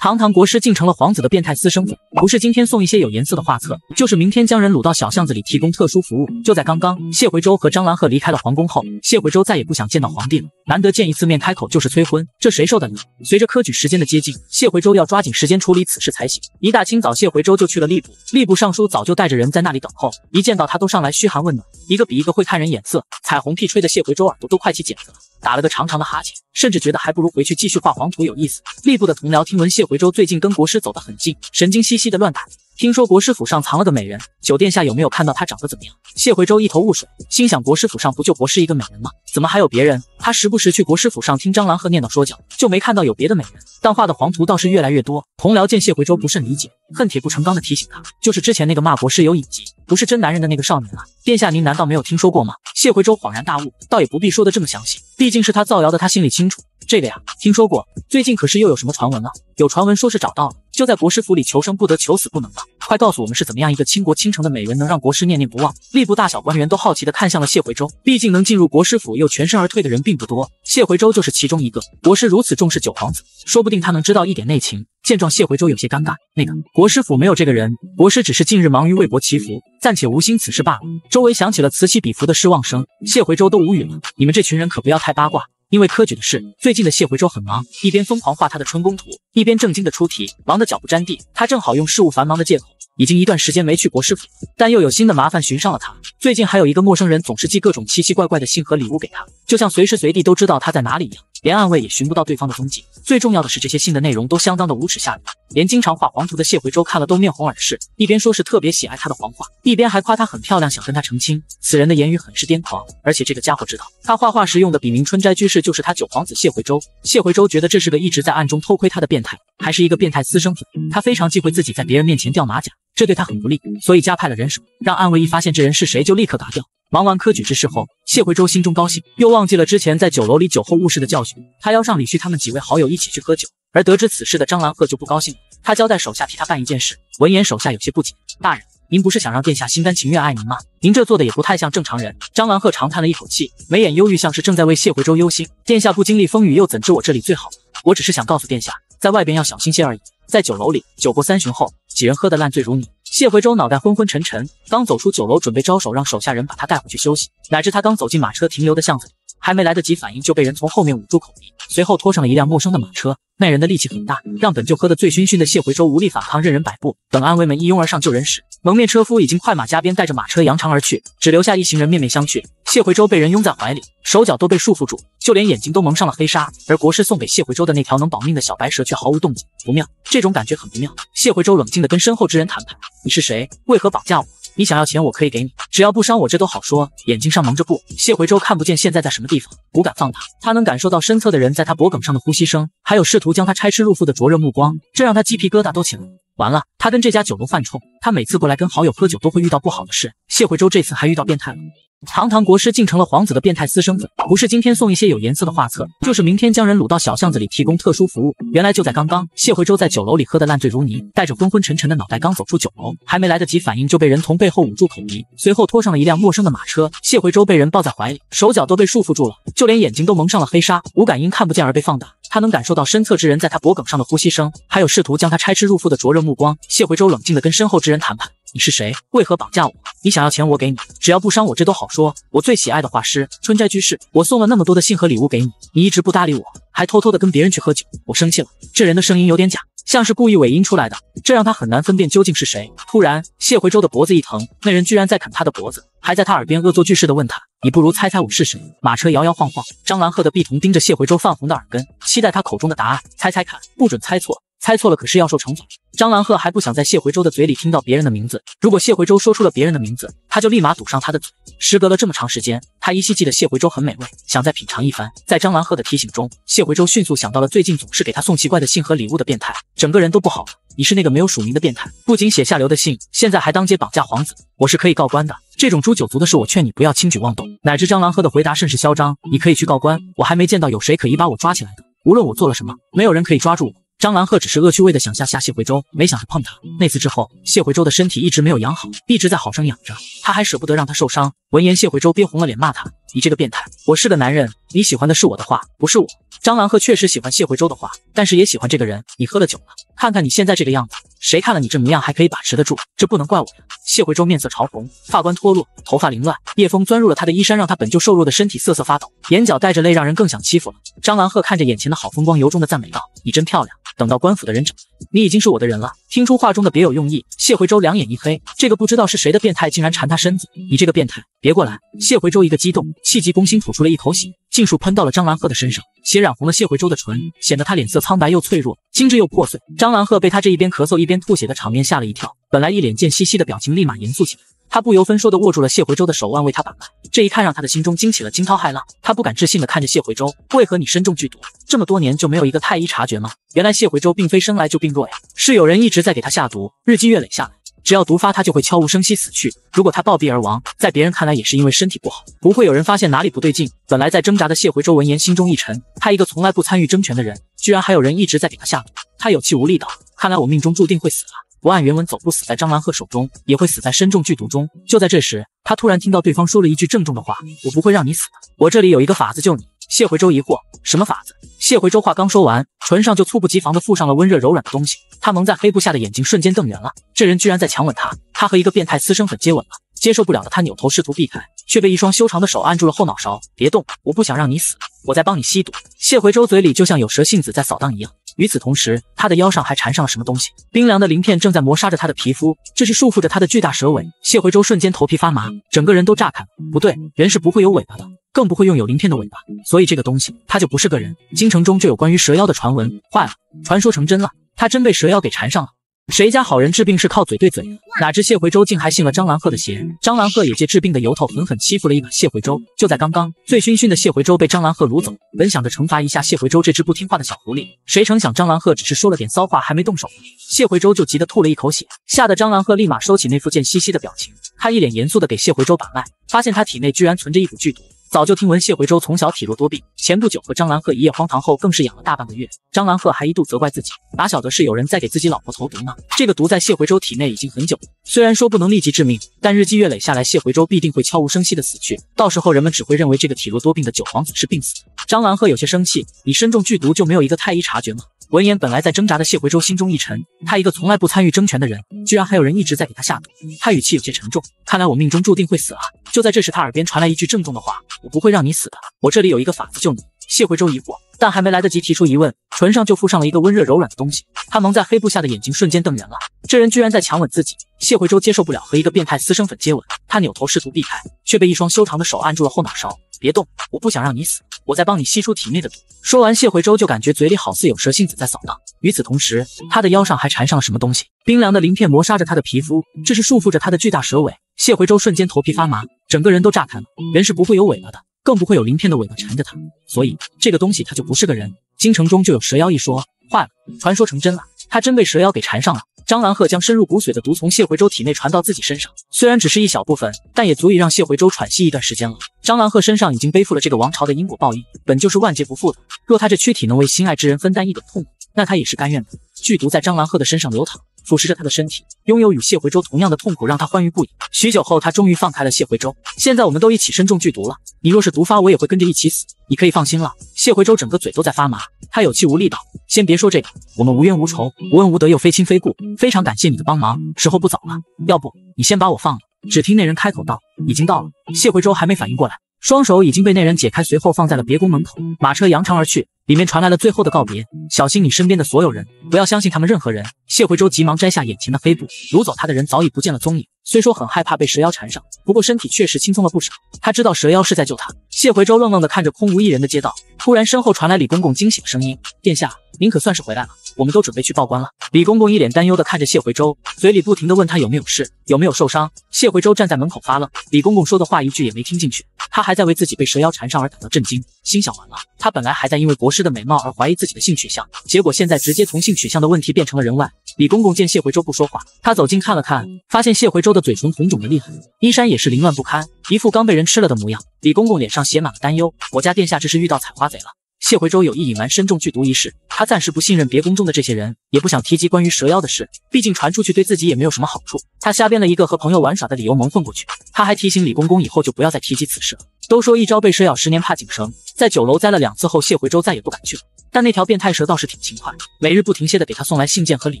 堂堂国师竟成了皇子的变态私生子，不是今天送一些有颜色的画册，就是明天将人掳到小巷子里提供特殊服务。就在刚刚，谢回州和张兰鹤离开了皇宫后，谢回州再也不想见到皇帝了。难得见一次面，开口就是催婚，这谁受得了？随着科举时间的接近，谢回州要抓紧时间处理此事才行。一大清早，谢回州就去了吏部，吏部尚书早就带着人在那里等候，一见到他都上来嘘寒问暖，一个比一个会看人眼色。彩虹屁吹的谢回州耳朵都快起茧子了。打了个长长的哈欠，甚至觉得还不如回去继续画黄图有意思。吏部的同僚听闻谢回州最近跟国师走得很近，神经兮兮的乱打。听说国师府上藏了个美人，九殿下有没有看到她长得怎么样？谢回舟一头雾水，心想国师府上不就国师一个美人吗？怎么还有别人？他时不时去国师府上听张兰鹤念叨说教，就没看到有别的美人。但画的黄图倒是越来越多。同僚见谢回舟不甚理解，恨铁不成钢的提醒他，就是之前那个骂国师有隐疾，不是真男人的那个少年啊！殿下您难道没有听说过吗？谢回州恍然大悟，倒也不必说的这么详细，毕竟是他造谣的，他心里清楚。这个呀，听说过，最近可是又有什么传闻了？有传闻说是找到了。就在国师府里求生不得，求死不能了。快告诉我们是怎么样一个倾国倾城的美人能让国师念念不忘？吏部大小官员都好奇的看向了谢回州，毕竟能进入国师府又全身而退的人并不多，谢回州就是其中一个。国师如此重视九皇子，说不定他能知道一点内情。见状，谢回州有些尴尬。那个国师府没有这个人，国师只是近日忙于为国祈福，暂且无心此事罢了。周围响起了此起彼伏的失望声，谢回州都无语了。你们这群人可不要太八卦。因为科举的事，最近的谢回州很忙，一边疯狂画他的春宫图，一边正经的出题，忙得脚不沾地。他正好用事务繁忙的借口，已经一段时间没去国师府，但又有新的麻烦寻上了他。最近还有一个陌生人总是寄各种奇奇怪怪的信和礼物给他，就像随时随地都知道他在哪里一样。连暗卫也寻不到对方的踪迹。最重要的是，这些信的内容都相当的无耻下流，连经常画黄图的谢回舟看了都面红耳赤。一边说是特别喜爱他的黄画，一边还夸他很漂亮，想跟他成亲。此人的言语很是癫狂，而且这个家伙知道他画画时用的笔名“春斋居士”就是他九皇子谢回州。谢回州觉得这是个一直在暗中偷窥他的变态，还是一个变态私生子，他非常忌讳自己在别人面前掉马甲，这对他很不利，所以加派了人手，让暗卫一发现这人是谁就立刻嘎掉。忙完科举之事后，谢回舟心中高兴，又忘记了之前在酒楼里酒后误事的教训。他邀上李旭他们几位好友一起去喝酒，而得知此事的张兰鹤就不高兴了。他交代手下替他办一件事。闻言，手下有些不解：“大人，您不是想让殿下心甘情愿爱您吗？您这做的也不太像正常人。”张兰鹤长叹了一口气，眉眼忧郁，像是正在为谢回舟忧心。殿下不经历风雨，又怎知我这里最好？我只是想告诉殿下，在外边要小心些而已。在酒楼里，酒过三巡后，几人喝得烂醉如泥。谢回舟脑袋昏昏沉沉，刚走出酒楼，准备招手让手下人把他带回去休息，乃至他刚走进马车停留的巷子里，还没来得及反应，就被人从后面捂住口鼻，随后拖上了一辆陌生的马车。那人的力气很大，让本就喝得醉醺醺的谢回洲无力反抗，任人摆布。等安危们一拥而上救人时，蒙面车夫已经快马加鞭，带着马车扬长而去，只留下一行人面面相觑。谢回舟被人拥在怀里，手脚都被束缚住，就连眼睛都蒙上了黑纱。而国师送给谢回舟的那条能保命的小白蛇却毫无动静，不妙，这种感觉很不妙。谢回舟冷静地跟身后之人谈判：“你是谁？为何绑架我？你想要钱，我可以给你，只要不伤我，这都好说。”眼睛上蒙着布，谢回舟看不见现在在什么地方，不敢放他。他能感受到身侧的人在他脖颈上的呼吸声，还有试图将他拆吃入腹的灼热目光，这让他鸡皮疙瘩都起了。完了，他跟这家酒楼犯冲。他每次过来跟好友喝酒都会遇到不好的事，谢慧州这次还遇到变态了。堂堂国师竟成了皇子的变态私生子，不是今天送一些有颜色的画册，就是明天将人掳到小巷子里提供特殊服务。原来就在刚刚，谢回洲在酒楼里喝得烂醉如泥，带着昏昏沉沉的脑袋刚走出酒楼，还没来得及反应，就被人从背后捂住口鼻，随后拖上了一辆陌生的马车。谢回洲被人抱在怀里，手脚都被束缚住了，就连眼睛都蒙上了黑纱，无感因看不见而被放大。他能感受到身侧之人在他脖颈上的呼吸声，还有试图将他拆吃入腹的灼热目光。谢回洲冷静地跟身后之人谈判。你是谁？为何绑架我？你想要钱，我给你，只要不伤我，这都好说。我最喜爱的画师春斋居士，我送了那么多的信和礼物给你，你一直不搭理我，还偷偷的跟别人去喝酒，我生气了。这人的声音有点假，像是故意尾音出来的，这让他很难分辨究竟是谁。突然，谢回舟的脖子一疼，那人居然在啃他的脖子，还在他耳边恶作剧似的问他：“你不如猜猜我是谁？”马车摇摇晃晃，张兰鹤的碧瞳盯着谢回舟泛红的耳根，期待他口中的答案，猜猜看，不准猜错。猜错了，可是要受惩罚。张兰鹤还不想在谢回州的嘴里听到别人的名字。如果谢回州说出了别人的名字，他就立马堵上他的嘴。时隔了这么长时间，他依稀记得谢回州很美味，想再品尝一番。在张兰鹤的提醒中，谢回州迅速想到了最近总是给他送奇怪的信和礼物的变态，整个人都不好了。你是那个没有署名的变态，不仅写下流的信，现在还当街绑架皇子，我是可以告官的。这种诛九族的事，我劝你不要轻举妄动。乃至张兰鹤的回答甚是嚣张：“你可以去告官，我还没见到有谁可以把我抓起来的。无论我做了什么，没有人可以抓住我。”张兰鹤只是恶趣味的想下下谢回舟，没想着碰他。那次之后，谢回舟的身体一直没有养好，一直在好生养着。他还舍不得让他受伤。闻言，谢回舟憋红了脸骂他：“你这个变态！我是个男人，你喜欢的是我的话，不是我。”张兰鹤确实喜欢谢回舟的话，但是也喜欢这个人。你喝了酒了，看看你现在这个样子。谁看了你这模样还可以把持得住？这不能怪我。呀！谢回洲面色潮红，发冠脱落，头发凌乱。叶枫钻入了他的衣衫，让他本就瘦弱的身体瑟瑟发抖，眼角带着泪，让人更想欺负了。张兰鹤看着眼前的好风光，由衷的赞美道：“你真漂亮。”等到官府的人整你，已经是我的人了。听出话中的别有用意，谢回洲两眼一黑，这个不知道是谁的变态竟然缠他身子，你这个变态，别过来！谢回洲一个激动，气急攻心，吐出了一口血。尽数喷到了张兰鹤的身上，血染红了谢回舟的唇，显得他脸色苍白又脆弱，精致又破碎。张兰鹤被他这一边咳嗽一边吐血的场面吓了一跳，本来一脸贱兮兮的表情立马严肃起来。他不由分说的握住了谢回舟的手腕，为他把脉。这一看让他的心中惊起了惊涛骇浪，他不敢置信的看着谢回舟：“为何你身中剧毒，这么多年就没有一个太医察觉吗？原来谢回舟并非生来就病弱呀，是有人一直在给他下毒，日积月累下来。”只要毒发，他就会悄无声息死去。如果他暴毙而亡，在别人看来也是因为身体不好，不会有人发现哪里不对劲。本来在挣扎的谢回周闻言，心中一沉。他一个从来不参与争权的人，居然还有人一直在给他下毒。他有气无力道：“看来我命中注定会死了。不按原文走，不死在张兰鹤手中，也会死在身中剧毒中。”就在这时，他突然听到对方说了一句郑重的话：“我不会让你死的。我这里有一个法子救你。”谢回舟疑惑：“什么法子？”谢回舟话刚说完，唇上就猝不及防地附上了温热柔软的东西。他蒙在黑布下的眼睛瞬间瞪圆了，这人居然在强吻他！他和一个变态私生粉接吻了，接受不了的他扭头试图避开，却被一双修长的手按住了后脑勺。别动，我不想让你死，我在帮你吸毒。谢回舟嘴里就像有蛇信子在扫荡一样。与此同时，他的腰上还缠上了什么东西，冰凉的鳞片正在磨杀着他的皮肤，这是束缚着他的巨大蛇尾。谢回舟瞬间头皮发麻，整个人都炸开了。不对，人是不会有尾巴的，更不会用有鳞片的尾巴，所以这个东西他就不是个人。京城中就有关于蛇妖的传闻，坏了，传说成真了。他真被蛇妖给缠上了，谁家好人治病是靠嘴对嘴哪知谢回舟竟还信了张兰鹤的邪，张兰鹤也借治病的由头狠狠欺负了一把谢回舟。就在刚刚，醉醺醺的谢回舟被张兰鹤掳走，本想着惩罚一下谢回舟这只不听话的小狐狸，谁成想张兰鹤只是说了点骚话，还没动手，谢回舟就急得吐了一口血，吓得张兰鹤立马收起那副贱兮兮的表情，他一脸严肃的给谢回舟把脉，发现他体内居然存着一股剧毒。早就听闻谢回舟从小体弱多病，前不久和张兰鹤一夜荒唐后，更是养了大半个月。张兰鹤还一度责怪自己，哪晓得是有人在给自己老婆投毒呢？这个毒在谢回舟体内已经很久了，虽然说不能立即致命，但日积月累下来，谢回舟必定会悄无声息的死去。到时候人们只会认为这个体弱多病的九皇子是病死。的。张兰鹤有些生气，你身中剧毒就没有一个太医察觉吗？闻言，本来在挣扎的谢回舟心中一沉。他一个从来不参与争权的人，居然还有人一直在给他下毒。他语气有些沉重：“看来我命中注定会死啊！”就在这时，他耳边传来一句郑重的话：“我不会让你死的。我这里有一个法子救你。”谢回舟疑惑，但还没来得及提出疑问，唇上就附上了一个温热柔软的东西。他蒙在黑布下的眼睛瞬间瞪圆了。这人居然在强吻自己！谢回舟接受不了和一个变态私生粉接吻，他扭头试图避开，却被一双修长的手按住了后脑勺。别动！我不想让你死，我在帮你吸出体内的毒。说完，谢回舟就感觉嘴里好似有蛇信子在扫荡。与此同时，他的腰上还缠上了什么东西，冰凉的鳞片磨砂着他的皮肤，这是束缚着他的巨大蛇尾。谢回舟瞬间头皮发麻，整个人都炸开了。人是不会有尾巴的，更不会有鳞片的尾巴缠着他，所以这个东西他就不是个人。京城中就有蛇妖一说，坏了，传说成真了，他真被蛇妖给缠上了。张兰鹤将深入骨髓的毒从谢回舟体内传到自己身上，虽然只是一小部分，但也足以让谢回舟喘息一段时间了。张兰鹤身上已经背负了这个王朝的因果报应，本就是万劫不复的。若他这躯体能为心爱之人分担一点痛苦，那他也是甘愿的。剧毒在张兰鹤的身上流淌。腐蚀着他的身体，拥有与谢回舟同样的痛苦，让他欢愉不已。许久后，他终于放开了谢回舟。现在我们都一起身中剧毒了，你若是毒发，我也会跟着一起死。你可以放心了。谢回舟整个嘴都在发麻，他有气无力道：“先别说这个，我们无冤无仇，无恩无德，又非亲非故，非常感谢你的帮忙。时候不早了，要不你先把我放了。”只听那人开口道：“已经到了。”谢回舟还没反应过来，双手已经被那人解开，随后放在了别宫门口，马车扬长而去。里面传来了最后的告别，小心你身边的所有人，不要相信他们任何人。谢回舟急忙摘下眼前的黑布，掳走他的人早已不见了踪影。虽说很害怕被蛇妖缠上，不过身体确实轻松了不少。他知道蛇妖是在救他。谢回舟愣愣地看着空无一人的街道，突然身后传来李公公惊喜的声音：“殿下，您可算是回来了，我们都准备去报官了。”李公公一脸担忧地看着谢回舟，嘴里不停地问他有没有事，有没有受伤。谢回舟站在门口发愣，李公公说的话一句也没听进去，他还在为自己被蛇妖缠上而感到震惊。心想完了，他本来还在因为国师的美貌而怀疑自己的性取向，结果现在直接从性取向的问题变成了人外。李公公见谢回舟不说话，他走近看了看，发现谢回舟的嘴唇红肿的厉害，衣衫也是凌乱不堪，一副刚被人吃了的模样。李公公脸上写满了担忧，我家殿下这是遇到采花贼了。谢回舟有意隐瞒身中剧毒一事，他暂时不信任别宫中的这些人，也不想提及关于蛇妖的事，毕竟传出去对自己也没有什么好处。他瞎编了一个和朋友玩耍的理由蒙混过去，他还提醒李公公以后就不要再提及此事了。都说一朝被蛇咬，十年怕井绳。在酒楼栽了两次后，谢回舟再也不敢去了。但那条变态蛇倒是挺勤快，每日不停歇的给他送来信件和礼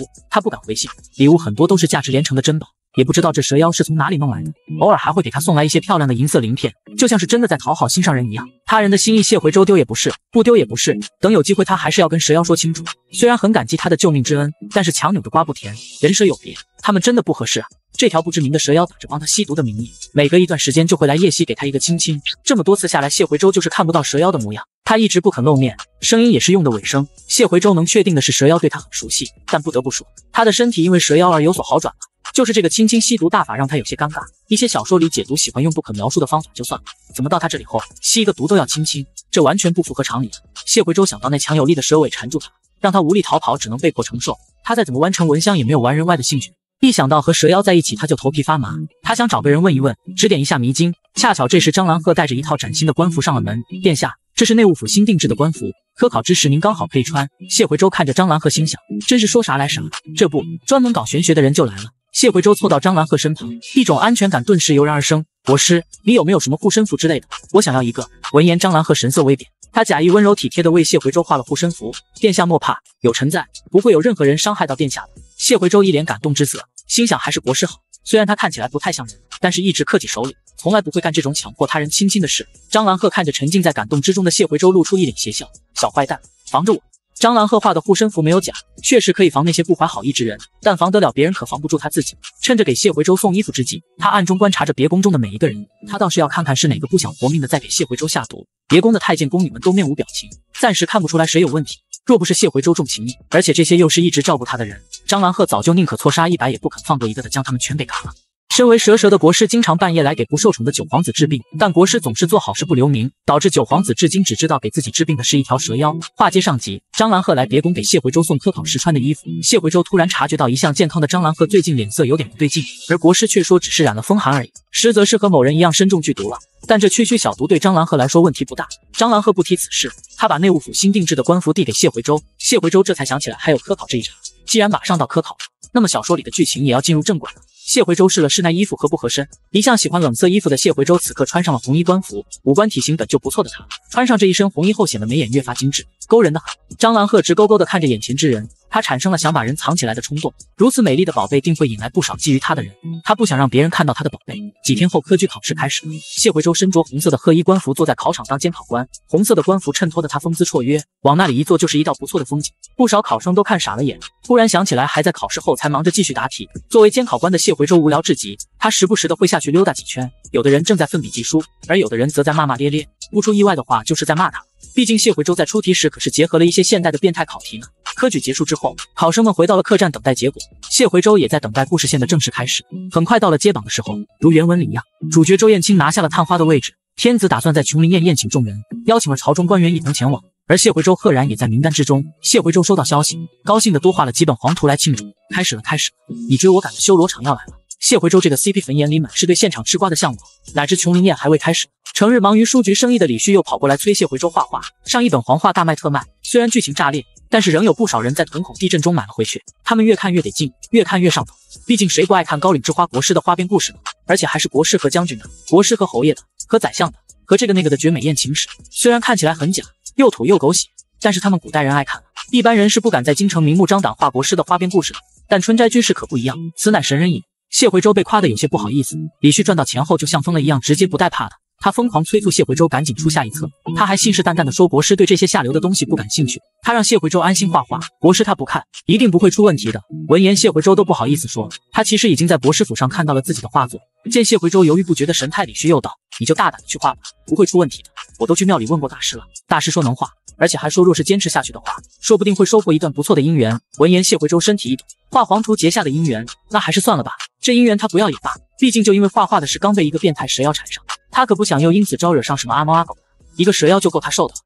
物。他不敢回信，礼物很多都是价值连城的珍宝。也不知道这蛇妖是从哪里弄来的，偶尔还会给他送来一些漂亮的银色鳞片，就像是真的在讨好心上人一样。他人的心意谢回舟丢也不是，不丢也不是。等有机会，他还是要跟蛇妖说清楚。虽然很感激他的救命之恩，但是强扭的瓜不甜，人蛇有别，他们真的不合适啊。这条不知名的蛇妖打着帮他吸毒的名义，每隔一段时间就会来夜袭给他一个亲亲。这么多次下来，谢回舟就是看不到蛇妖的模样，他一直不肯露面，声音也是用的尾声。谢回舟能确定的是，蛇妖对他很熟悉，但不得不说，他的身体因为蛇妖而有所好转了。就是这个“青青吸毒大法”让他有些尴尬。一些小说里解毒喜欢用不可描述的方法就算了，怎么到他这里后吸一个毒都要亲亲？这完全不符合常理。谢回舟想到那强有力的蛇尾缠住他，让他无力逃跑，只能被迫承受。他再怎么弯成蚊香也没有玩人外的兴趣。一想到和蛇妖在一起，他就头皮发麻。他想找个人问一问，指点一下迷津。恰巧这时张兰鹤带着一套崭新的官服上了门，殿下，这是内务府新定制的官服，科考之时您刚好可以穿。谢回舟看着张兰鹤，心想真是说啥来啥，这不专门搞玄学的人就来了。谢回舟凑到张兰鹤身旁，一种安全感顿时油然而生。国师，你有没有什么护身符之类的？我想要一个。闻言，张兰鹤神色微变，他假意温柔体贴地为谢回舟画了护身符。殿下莫怕，有臣在，不会有任何人伤害到殿下的。谢回舟一脸感动之色，心想还是国师好，虽然他看起来不太像人，但是一直克己守礼，从来不会干这种强迫他人亲亲的事。张兰鹤看着沉浸在感动之中的谢回舟，露出一脸邪笑：小坏蛋，防着我！张兰鹤画的护身符没有假，确实可以防那些不怀好意之人，但防得了别人，可防不住他自己。趁着给谢回舟送衣服之际，他暗中观察着别宫中的每一个人，他倒是要看看是哪个不想活命的在给谢回舟下毒。别宫的太监宫女们都面无表情，暂时看不出来谁有问题。若不是谢回州重情义，而且这些又是一直照顾他的人，张兰鹤早就宁可错杀一百，也不肯放过一个的将他们全给嘎了。身为蛇蛇的国师，经常半夜来给不受宠的九皇子治病，但国师总是做好事不留名，导致九皇子至今只知道给自己治病的是一条蛇妖。话接上集，张兰鹤来别宫给谢回舟送科考时穿的衣服，谢回舟突然察觉到一向健康的张兰鹤最近脸色有点不对劲，而国师却说只是染了风寒而已，实则是和某人一样身中剧毒了。但这区区小毒对张兰鹤来说问题不大。张兰鹤不提此事，他把内务府新定制的官服递给谢回州，谢回州这才想起来还有科考这一茬。既然马上到科考了，那么小说里的剧情也要进入正轨了。谢回舟试了试那衣服合不合身。一向喜欢冷色衣服的谢回舟此刻穿上了红衣官服，五官体型本就不错的他，穿上这一身红衣后，显得眉眼越发精致，勾人的。很。张兰鹤直勾勾的看着眼前之人。他产生了想把人藏起来的冲动，如此美丽的宝贝定会引来不少觊觎他的人，他不想让别人看到他的宝贝。几天后，科举考试开始，谢回舟身着红色的褐衣官服坐在考场当监考官，红色的官服衬托的他风姿绰约，往那里一坐就是一道不错的风景，不少考生都看傻了眼。忽然想起来，还在考试后才忙着继续答题。作为监考官的谢回舟无聊至极，他时不时的会下去溜达几圈，有的人正在奋笔疾书，而有的人则在骂骂咧咧，不出意外的话就是在骂他。毕竟谢回州在出题时可是结合了一些现代的变态考题呢。科举结束之后，考生们回到了客栈等待结果，谢回州也在等待故事线的正式开始。很快到了揭榜的时候，如原文里一样，主角周燕青拿下了探花的位置。天子打算在琼林宴宴请众人，邀请了朝中官员一同前往，而谢回州赫然也在名单之中。谢回州收到消息，高兴的多画了几本黄图来庆祝。开始了，开始，了，你追我赶的修罗场要来了。谢回州这个 CP 粉眼里满是对现场吃瓜的向往，哪知琼林宴还未开始，成日忙于书局生意的李旭又跑过来催谢回州画画。上一本黄画大卖特卖，虽然剧情炸裂，但是仍有不少人在瞳孔地震中买了回去。他们越看越得劲，越看越上头。毕竟谁不爱看高岭之花国师的花边故事呢？而且还是国师和将军的、国师和侯爷的、和宰相的、和这个那个的绝美艳情史。虽然看起来很假，又土又狗血，但是他们古代人爱看。一般人是不敢在京城明目张胆画国师的花边故事的，但春斋居士可不一样，此乃神人也。谢回舟被夸得有些不好意思。李旭赚到钱后，就像疯了一样，直接不带怕的。他疯狂催促谢回舟赶紧出下一册，他还信誓旦旦的说：“国师对这些下流的东西不感兴趣。”他让谢回舟安心画画，国师他不看，一定不会出问题的。闻言，谢回舟都不好意思说他其实已经在国师府上看到了自己的画作。见谢回舟犹豫不决的神态，李旭又道：“你就大胆的去画吧，不会出问题的。我都去庙里问过大师了，大师说能画，而且还说若是坚持下去的话，说不定会收获一段不错的姻缘。”闻言，谢回舟身体一抖，画黄图结下的姻缘，那还是算了吧。这姻缘他不要也罢，毕竟就因为画画的事，刚被一个变态蛇妖缠上。他可不想又因此招惹上什么阿猫阿狗，一个蛇妖就够他受的了。